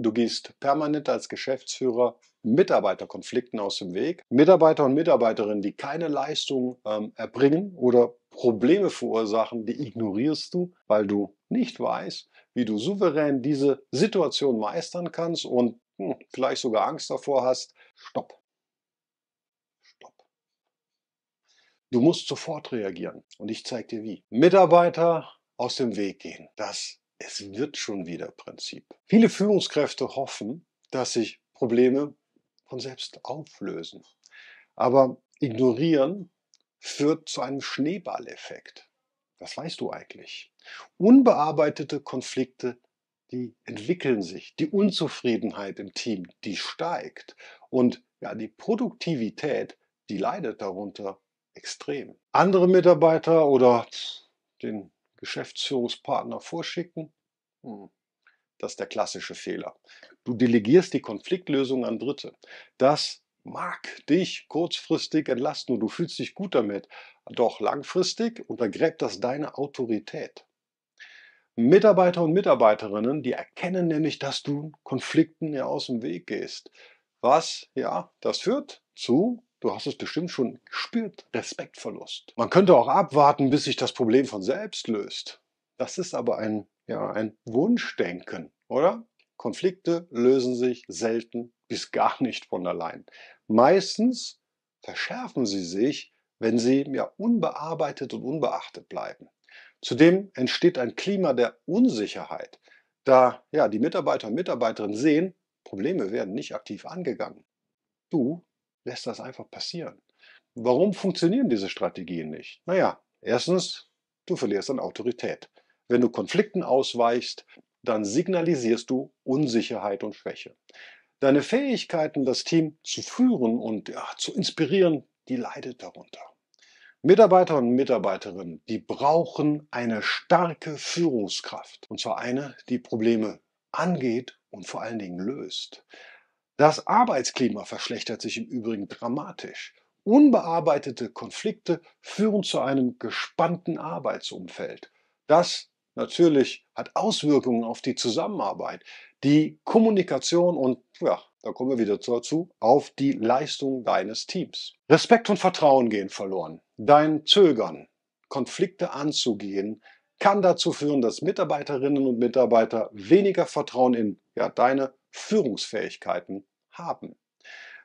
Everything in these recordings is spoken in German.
Du gehst permanent als Geschäftsführer Mitarbeiterkonflikten aus dem Weg. Mitarbeiter und Mitarbeiterinnen, die keine Leistung ähm, erbringen oder Probleme verursachen, die ignorierst du, weil du nicht weißt, wie du souverän diese Situation meistern kannst und hm, vielleicht sogar Angst davor hast. Stopp. Stopp. Du musst sofort reagieren und ich zeige dir wie. Mitarbeiter aus dem Weg gehen. Das es wird schon wieder Prinzip. Viele Führungskräfte hoffen, dass sich Probleme von selbst auflösen. Aber ignorieren führt zu einem Schneeballeffekt. Das weißt du eigentlich. Unbearbeitete Konflikte, die entwickeln sich. Die Unzufriedenheit im Team, die steigt. Und ja, die Produktivität, die leidet darunter extrem. Andere Mitarbeiter oder den Geschäftsführungspartner vorschicken? Hm, das ist der klassische Fehler. Du delegierst die Konfliktlösung an Dritte. Das mag dich kurzfristig entlasten und du fühlst dich gut damit. Doch langfristig untergräbt das deine Autorität. Mitarbeiter und Mitarbeiterinnen, die erkennen nämlich, dass du Konflikten ja aus dem Weg gehst. Was, ja, das führt zu Du hast es bestimmt schon gespürt, Respektverlust. Man könnte auch abwarten, bis sich das Problem von selbst löst. Das ist aber ein, ja, ein Wunschdenken, oder? Konflikte lösen sich selten bis gar nicht von allein. Meistens verschärfen sie sich, wenn sie ja, unbearbeitet und unbeachtet bleiben. Zudem entsteht ein Klima der Unsicherheit, da ja, die Mitarbeiter und Mitarbeiterinnen sehen, Probleme werden nicht aktiv angegangen. Du lässt das einfach passieren. Warum funktionieren diese Strategien nicht? Naja, erstens, du verlierst an Autorität. Wenn du Konflikten ausweichst, dann signalisierst du Unsicherheit und Schwäche. Deine Fähigkeiten, das Team zu führen und ja, zu inspirieren, die leidet darunter. Mitarbeiter und Mitarbeiterinnen, die brauchen eine starke Führungskraft. Und zwar eine, die Probleme angeht und vor allen Dingen löst. Das Arbeitsklima verschlechtert sich im Übrigen dramatisch. Unbearbeitete Konflikte führen zu einem gespannten Arbeitsumfeld. Das natürlich hat Auswirkungen auf die Zusammenarbeit, die Kommunikation und, ja, da kommen wir wieder dazu, auf die Leistung deines Teams. Respekt und Vertrauen gehen verloren. Dein Zögern, Konflikte anzugehen, kann dazu führen, dass Mitarbeiterinnen und Mitarbeiter weniger Vertrauen in ja, deine Führungsfähigkeiten haben.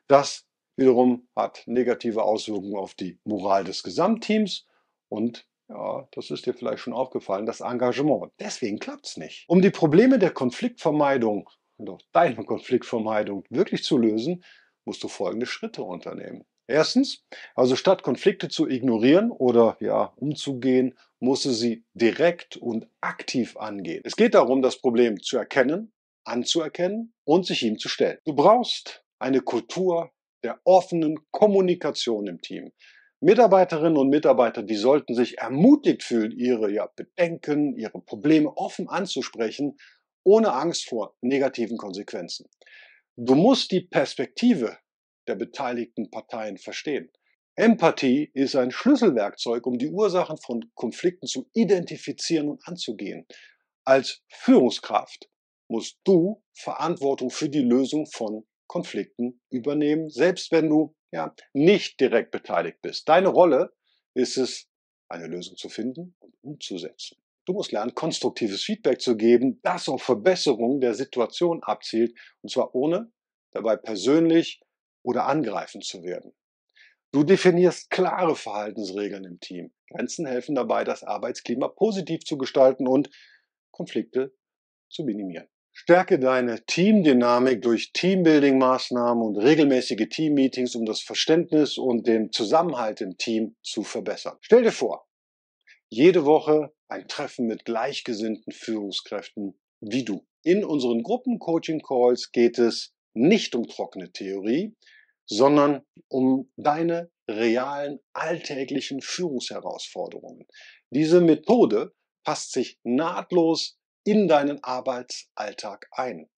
Das wiederum hat negative Auswirkungen auf die Moral des Gesamtteams und ja, das ist dir vielleicht schon aufgefallen, das Engagement. Deswegen klappt es nicht. Um die Probleme der Konfliktvermeidung, doch deine Konfliktvermeidung wirklich zu lösen, musst du folgende Schritte unternehmen. Erstens, also statt Konflikte zu ignorieren oder ja, umzugehen, musst du sie direkt und aktiv angehen. Es geht darum, das Problem zu erkennen, anzuerkennen und sich ihm zu stellen. Du brauchst eine Kultur der offenen Kommunikation im Team. Mitarbeiterinnen und Mitarbeiter, die sollten sich ermutigt fühlen, ihre ja, Bedenken, ihre Probleme offen anzusprechen, ohne Angst vor negativen Konsequenzen. Du musst die Perspektive der beteiligten Parteien verstehen. Empathie ist ein Schlüsselwerkzeug, um die Ursachen von Konflikten zu identifizieren und anzugehen. Als Führungskraft musst du Verantwortung für die Lösung von Konflikten übernehmen, selbst wenn du ja, nicht direkt beteiligt bist. Deine Rolle ist es, eine Lösung zu finden und umzusetzen. Du musst lernen, konstruktives Feedback zu geben, das auf Verbesserung der Situation abzielt, und zwar ohne dabei persönlich oder angreifend zu werden. Du definierst klare Verhaltensregeln im Team. Grenzen helfen dabei, das Arbeitsklima positiv zu gestalten und Konflikte zu minimieren. Stärke deine Teamdynamik durch Teambuilding-Maßnahmen und regelmäßige Team-Meetings, um das Verständnis und den Zusammenhalt im Team zu verbessern. Stell dir vor, jede Woche ein Treffen mit gleichgesinnten Führungskräften wie du. In unseren Gruppen-Coaching-Calls geht es nicht um trockene Theorie, sondern um deine realen alltäglichen Führungsherausforderungen. Diese Methode passt sich nahtlos in deinen Arbeitsalltag ein.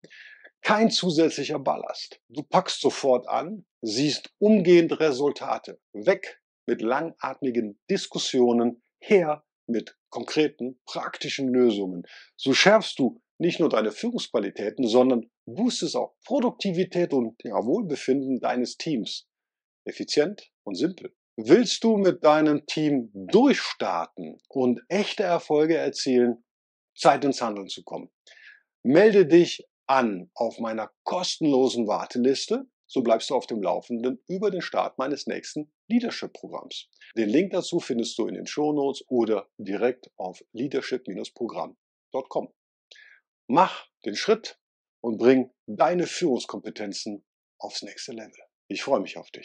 Kein zusätzlicher Ballast. Du packst sofort an, siehst umgehend Resultate. Weg mit langatmigen Diskussionen, her mit konkreten, praktischen Lösungen. So schärfst du nicht nur deine Führungsqualitäten, sondern boostest auch Produktivität und ja, Wohlbefinden deines Teams. Effizient und simpel. Willst du mit deinem Team durchstarten und echte Erfolge erzielen, Zeit ins Handeln zu kommen. Melde dich an auf meiner kostenlosen Warteliste, so bleibst du auf dem Laufenden über den Start meines nächsten Leadership-Programms. Den Link dazu findest du in den Shownotes oder direkt auf leadership-programm.com. Mach den Schritt und bring deine Führungskompetenzen aufs nächste Level. Ich freue mich auf dich.